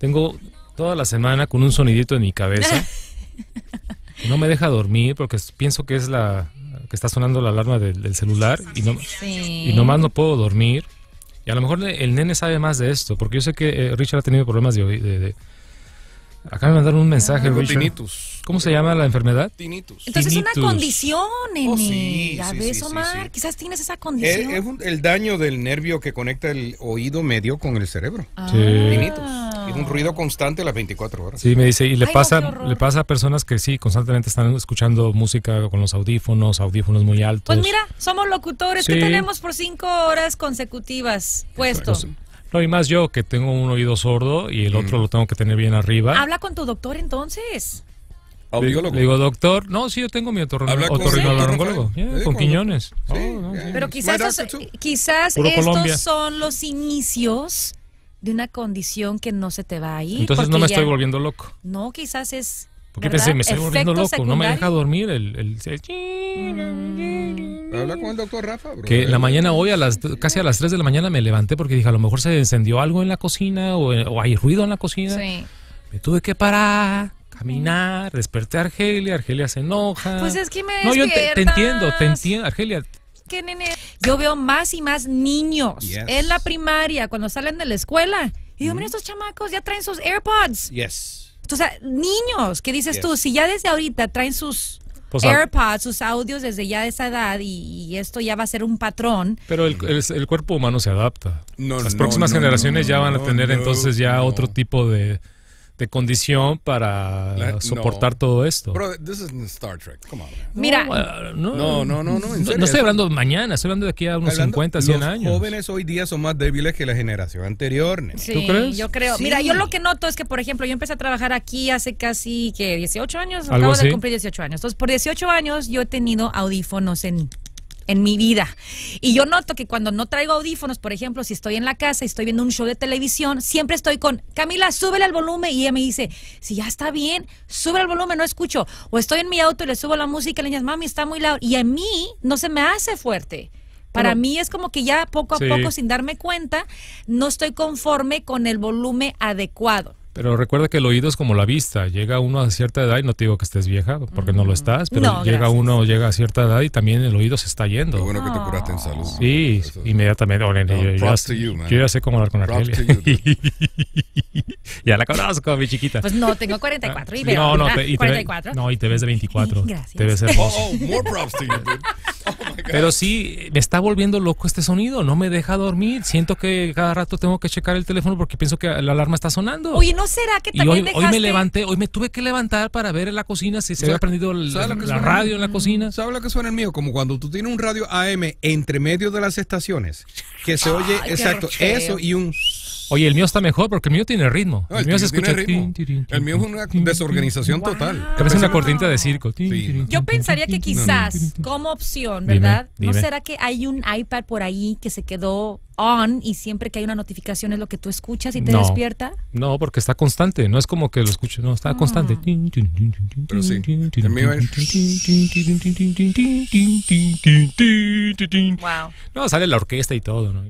Tengo toda la semana con un sonidito en mi cabeza. no me deja dormir porque pienso que es la que está sonando la alarma del, celular y, no, y nomás no puedo dormir. Y a lo mejor el nene sabe más de esto, porque yo sé que eh, Richard ha tenido problemas de, de, de Acá me mandaron un mensaje, ¿Cómo se llama la enfermedad? Tinnitus. Entonces es una condición, oh, en sí, ves, Omar? Quizás tienes esa eh, condición. Es, el daño del nervio que conecta el oído medio con el cerebro. Ah. Tinnitus. Es un ruido constante las 24 horas. Sí, me dice, y le, pasa, le pasa a personas que sí, constantemente están escuchando música con los audífonos, audífonos muy pues altos. Pues mira, somos locutores que tenemos por cinco horas consecutivas puestos. No, y más yo que tengo un oído sordo y el otro mm. lo tengo que tener bien arriba. Habla con tu doctor entonces. Ah, Le digo, doctor, no, sí, yo tengo mi otorrinolaringólogo, con, Quiñones. Oh, Pero quizás, quizás estos son los inicios de una condición que no se te va a ir. Entonces no me estoy volviendo loco. No, quizás es porque Me estoy volviendo loco. No me deja dormir el. el, Habla con el doctor Rafa, bro. Que la mañana hoy, a las, casi a las 3 de la mañana, me levanté porque dije, a lo mejor se encendió algo en la cocina o, eh, hay ruido en la cocina. Me tuve que parar caminar, desperté a Argelia, Argelia se enoja. Pues es que me No, yo te, entiendo, te entiendo, Argelia. Yo veo más y más niños en la primaria cuando salen de la escuela. Y digo, mira, estos chamacos ya traen sus AirPods. Yes. O sea, niños, ¿qué dices tú, si ya desde ahorita traen sus pues, ah, AirPods, sus audios desde ya de esa edad y, esto ya va a ser un patrón. Pero el, cuerpo humano se adapta. No, Las próximas generaciones ya van a tener entonces ya otro tipo de de condición para soportar todo esto. Bro, Star Trek. Mira, eh, no, no, no, no, no, estoy hablando mañana, estoy hablando de aquí a unos 50, 100 años. Los jóvenes hoy día son más débiles que la generación anterior. ¿Tú crees? Yo creo. Mira, yo lo que noto es que, por ejemplo, yo empecé a trabajar aquí hace casi que 18 años, acabo de cumplir 18 años. Entonces, por 18 años yo he tenido audífonos en en mi vida. Y yo noto que cuando no traigo audífonos, por ejemplo, si estoy en la casa y estoy viendo un show de televisión, siempre estoy con, Camila, súbele al volumen. Y ella me dice, si ya está bien, sube el volumen, no escucho. O estoy en mi auto y le subo la música y le mami, está muy loud. Y a mí no se me hace fuerte. Para mí es como que ya poco a poco, sin darme cuenta, no estoy conforme con el volumen adecuado. Pero recuerda que el oído es como la vista, llega uno a cierta edad, y no te digo que estés vieja, porque no lo mm. estás, pero llega uno, llega a cierta edad y también el oído se está yendo. Qué bueno que te curaste en ah. salud. Sí, inmediatamente. Bueno, no, yo, ya, you, yo, ya, sé cómo hablar con props Argelia. ya la conozco, mi chiquita. Pues no, tengo 44 y ah, veo. No, no, te, y te, 44. no, y te ves de 24. Te ves hermoso. Oh, oh, more props to you, pero sí, me está volviendo loco este sonido, no me deja dormir, siento que cada rato tengo que checar el teléfono porque pienso que la alarma está sonando. Oye, ¿no será que también hoy, hoy me levanté, hoy me tuve que levantar para ver en la cocina si se había prendido la, radio en la mm. cocina. ¿Sabes lo que suena el mío? Como cuando tú tienes un radio AM entre medio de las estaciones, que se oye, exacto, eso y un... Oye, el mío está mejor porque el mío tiene ritmo. el, mío se escucha. Ritmo. el mío es una desorganización total. Parece una cortina de circo. Yo pensaría que quizás, como opción, ¿verdad? ¿No será que hay un iPad por ahí que se quedó on y siempre que hay una notificación es lo que tú escuchas y te despierta? No, porque está constante, no es como que lo escuche, no, está constante. Wow. No, sale la orquesta y todo, ¿no?